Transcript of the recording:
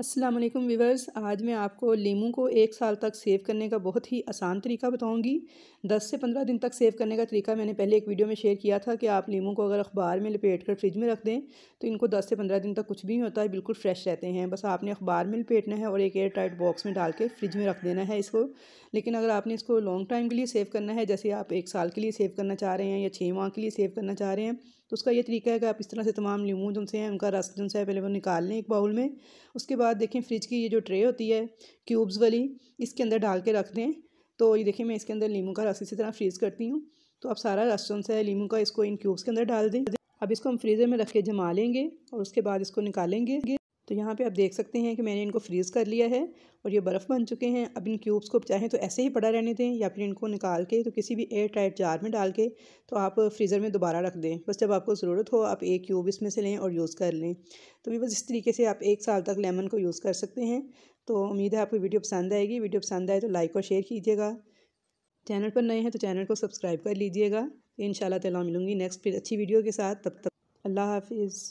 अस्सलाम वालेकुम आज मैं आपको लीमू को एक साल तक सेव करने का बहुत ही आसान तरीका बताऊंगी 10 से 15 दिन तक सेव करने का तरीका मैंने पहले एक वीडियो में शेयर किया था कि आप लीमू को अगर अखबार में लपेट कर फ्रिज में रख दें तो इनको 10 से 15 दिन तक कुछ भी नहीं होता है बिल्कुल फ्रेश रहते हैं बस आपने अखबार में लपेटना है और एक एयर टाइट बॉक्स में डाल के फ्रिज में रख देना है इसको लेकिन अगर आपने इसको लॉन्ग टाइम के लिए सेव करना है जैसे आप एक साल के लिए सेव करना चाह रहे हैं या छः माह के लिए सेव करना चाह रहे हैं तो उसका ये तरीका है कि आप इस तरह से तमाम लीमू जो हैं उनका रस जो है पहले वो निकाल लें एक बाउल में उसके बाद बाद देखें फ्रिज की ये जो ट्रे होती है क्यूब्स वाली इसके अंदर डाल के रख दें तो ये देखें मैं इसके अंदर लीमू का रस इसी तरह फ्रीज़ करती हूँ तो अब सारा रस जो है लीमू का इसको इन क्यूब्स के अंदर डाल दें अब इसको हम फ्रीज़र में रख के जमा लेंगे और उसके बाद इसको निकालेंगे तो यहाँ पे आप देख सकते हैं कि मैंने इनको फ्रीज़ कर लिया है और ये बर्फ़ बन चुके हैं अब इन क्यूब्स को चाहें तो ऐसे ही पड़ा रहने दें या फिर इनको निकाल के तो किसी भी एयर टाइट जार में डाल के तो आप फ्रीज़र में दोबारा रख दें बस जब आपको ज़रूरत हो आप एक क्यूब इसमें से लें और यूज़ कर लें तो भी बस इस तरीके से आप एक साल तक लेमन को यूज़ कर सकते हैं तो उम्मीद है आपको वीडियो पसंद आएगी वीडियो पसंद आए तो लाइक और शेयर कीजिएगा चैनल पर नए हैं तो चैनल को सब्सक्राइब कर लीजिएगा इन शाला मिलूंगी नेक्स्ट फिर अच्छी वीडियो के साथ तब तक अल्लाह हाफिज़